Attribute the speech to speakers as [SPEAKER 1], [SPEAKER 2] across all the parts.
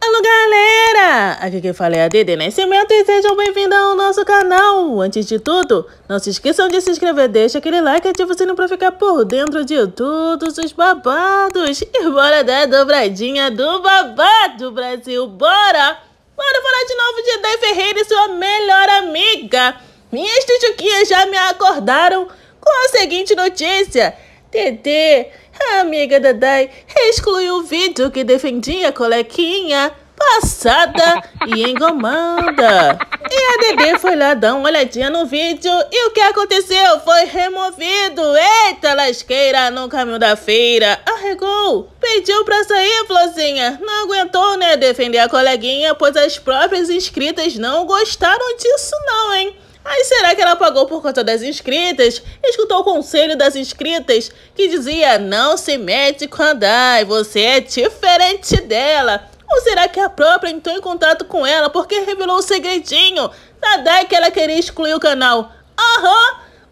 [SPEAKER 1] Alô galera, aqui quem fala é a Dede Nascimento né? e sejam bem-vindos ao nosso canal. Antes de tudo, não se esqueçam de se inscrever, deixa aquele like e ativa o sininho pra ficar por dentro de todos os babados. E bora dar a dobradinha do babado, Brasil, bora! Bora falar de novo de Day Ferreira e sua melhor amiga. Minhas tijuquinhas já me acordaram com a seguinte notícia. Dede... A amiga da Dai excluiu o vídeo que defendia a colequinha passada e engomanda. E a Dedê foi lá dar uma olhadinha no vídeo e o que aconteceu? Foi removido. Eita lasqueira no caminho da feira. Arregou. Pediu pra sair, Flozinha. Não aguentou, né, defender a coleguinha, pois as próprias inscritas não gostaram disso não, hein? Mas será que ela pagou por conta das inscritas? Escutou o conselho das inscritas que dizia: não se mete com a Dai, você é diferente dela. Ou será que a própria entrou em contato com ela porque revelou o segredinho da Dai que ela queria excluir o canal? Aham!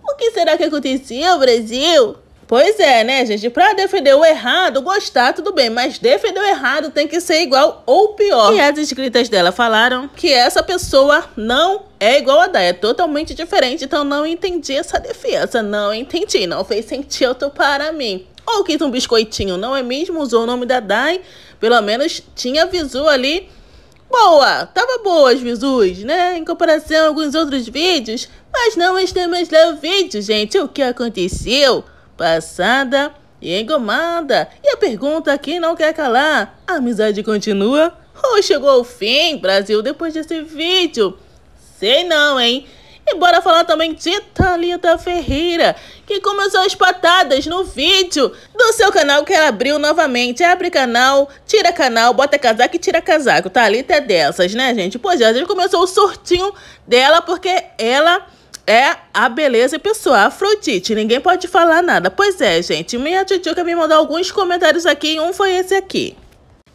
[SPEAKER 1] Uhum. O que será que aconteceu, Brasil? Pois é, né, gente? Para defender o errado, gostar tudo bem, mas defender o errado tem que ser igual ou pior. E as inscritas dela falaram que essa pessoa não é igual a Day, é totalmente diferente, então não entendi essa defesa, não entendi, não fez sentido para mim. Ou quis é um biscoitinho, não é mesmo? Usou o nome da Dai, pelo menos tinha visu ali boa, tava boa as visus, né? Em comparação a alguns outros vídeos, mas não estamos lá o vídeo, gente. O que aconteceu? passada e engomada. E a pergunta que não quer calar: a amizade continua? Ou chegou ao fim, Brasil, depois desse vídeo? Sei não, hein? E bora falar também de Thalita Ferreira, que começou as patadas no vídeo do seu canal que ela abriu novamente. Abre canal, tira canal, bota casaco e tira casaco. Thalita é dessas, né, gente? Pois já, é, já começou o sortinho dela porque ela é a beleza pessoal, Afrodite. Ninguém pode falar nada. Pois é, gente. Minha tchutchuca me mandou alguns comentários aqui e um foi esse aqui.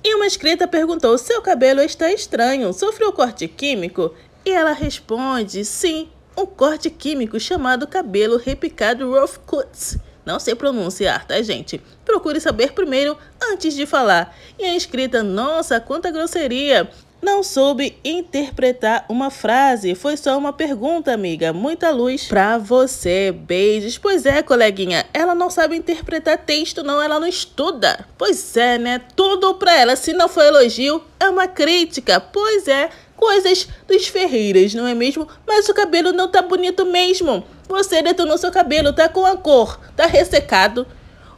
[SPEAKER 1] E uma escrita perguntou, seu cabelo está estranho, sofreu corte químico? E ela responde, sim, um corte químico chamado cabelo repicado rough cuts. Não sei pronunciar, tá, gente? Procure saber primeiro antes de falar. E a inscrita, nossa, quanta grosseria! Não soube interpretar uma frase, foi só uma pergunta, amiga. Muita luz pra você. Beijos. Pois é, coleguinha, ela não sabe interpretar texto, não, ela não estuda. Pois é, né? Tudo pra ela, se não for elogio, é uma crítica. Pois é, coisas dos ferreiras, não é mesmo? Mas o cabelo não tá bonito mesmo. Você detonou seu cabelo, tá com a cor, tá ressecado.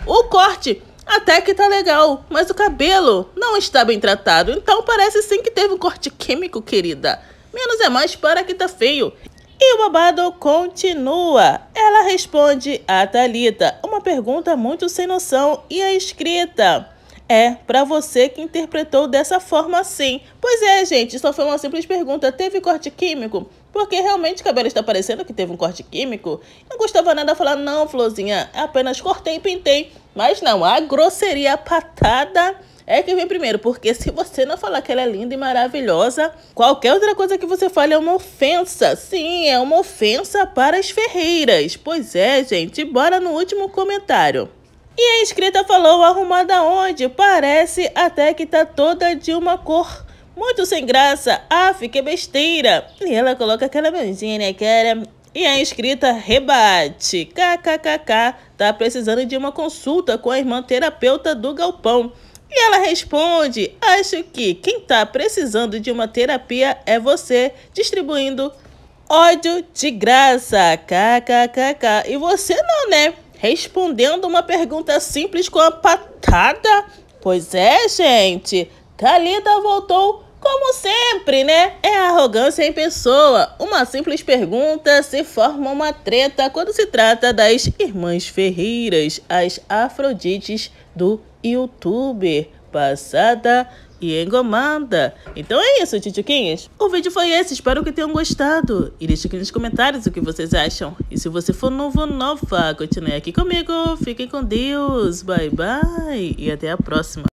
[SPEAKER 1] O corte até que tá legal, mas o cabelo não está bem tratado, então parece sim que teve um corte químico, querida. Menos é mais para que tá feio. E o babado continua. Ela responde a Talita uma pergunta muito sem noção e a escrita é para você que interpretou dessa forma assim. Pois é, gente, só foi uma simples pergunta. Teve corte químico? Porque realmente o cabelo está parecendo que teve um corte químico. Não gostava nada falar, não, florzinha. Apenas cortei e pintei. Mas não, a grosseria, patada é que vem primeiro, porque se você não falar que ela é linda e maravilhosa, qualquer outra coisa que você fale é uma ofensa. Sim, é uma ofensa para as ferreiras. Pois é, gente, bora no último comentário. E a inscrita falou arrumada onde? Parece até que tá toda de uma cor muito sem graça. Ah, que besteira. E ela coloca aquela né? que era e a inscrita rebate. KKKK tá precisando de uma consulta com a irmã terapeuta do galpão. E ela responde: Acho que quem tá precisando de uma terapia é você, distribuindo ódio de graça. KKKK. E você não, né? Respondendo uma pergunta simples com a patada. Pois é, gente. Kalida voltou como sempre sempre, né? É arrogância em pessoa. Uma simples pergunta se forma uma treta quando se trata das irmãs Ferreiras, as Afrodites do YouTube. Passada e engomada. Então é isso, Titiquinhas. O vídeo foi esse, espero que tenham gostado. E deixe aqui nos comentários o que vocês acham. E se você for novo nova, continue aqui comigo. Fiquem com Deus. Bye, bye. E até a próxima.